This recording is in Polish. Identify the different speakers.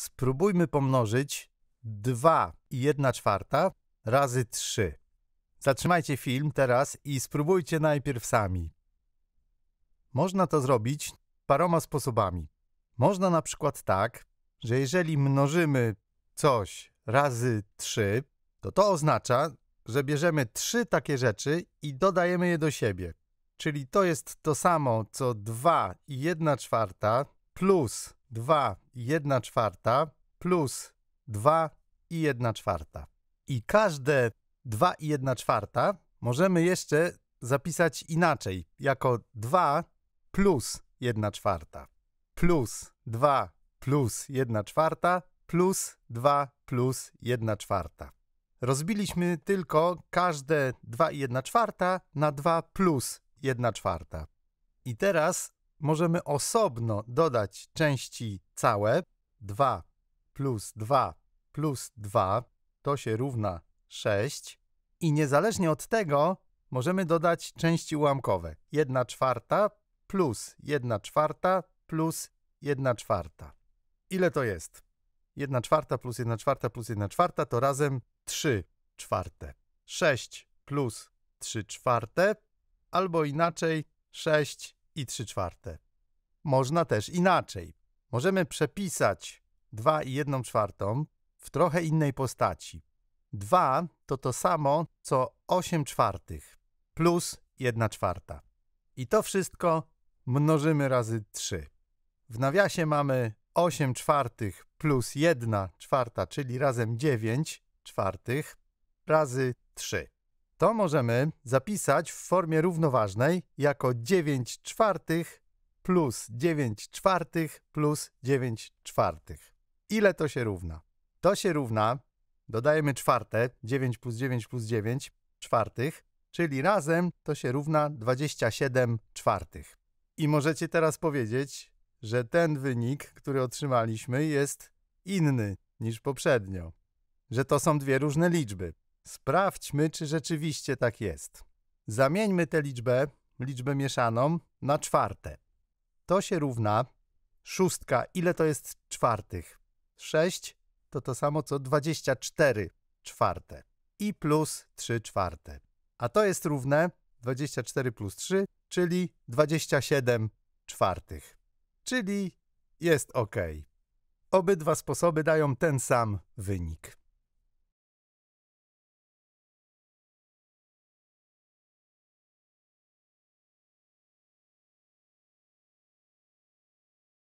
Speaker 1: spróbujmy pomnożyć 2 i 1 czwarta razy 3. Zatrzymajcie film teraz i spróbujcie najpierw sami. Można to zrobić paroma sposobami. Można na przykład tak, że jeżeli mnożymy coś razy 3, to to oznacza, że bierzemy trzy takie rzeczy i dodajemy je do siebie. Czyli to jest to samo co 2 i 1 czwarta plus 2 i 1 czwarta plus 2 i 1 czwarta. I każde 2 i 1 czwarta możemy jeszcze zapisać inaczej, jako 2 plus 1 czwarta, plus 2 plus 1 czwarta, plus 2 plus 1 czwarta. Rozbiliśmy tylko każde 2 i 1 czwarta na 2 plus 1 czwarta. I teraz możemy osobno dodać części całe 2 plus 2 plus 2 to się równa 6 i niezależnie od tego możemy dodać części ułamkowe 1 czwarta plus 1 czwarta plus 1 czwarta. Ile to jest? 1 czwarta plus 1 czwarta plus 1 czwarta to razem 3 czwarte. 6 plus 3 czwarte albo inaczej 6 i 3 czwarte. Można też inaczej. Możemy przepisać 2 i 1 czwartą w trochę innej postaci. 2 to to samo co 8 czwartych plus 1 czwarta. I to wszystko mnożymy razy 3. W nawiasie mamy 8 czwartych plus 1 czwarta, czyli razem 9 czwartych razy 3 to możemy zapisać w formie równoważnej jako 9 czwartych plus 9 czwartych plus 9 czwartych. Ile to się równa? To się równa, dodajemy czwarte, 9 plus 9 plus 9 czwartych, czyli razem to się równa 27 czwartych. I możecie teraz powiedzieć, że ten wynik, który otrzymaliśmy, jest inny niż poprzednio, że to są dwie różne liczby. Sprawdźmy, czy rzeczywiście tak jest. Zamieńmy tę liczbę, liczbę mieszaną, na czwarte. To się równa szóstka. Ile to jest czwartych? 6 to to samo co 24 czwarte i plus 3 czwarte. A to jest równe 24 plus 3, czyli 27 czwartych. Czyli jest ok. Obydwa sposoby dają ten sam wynik.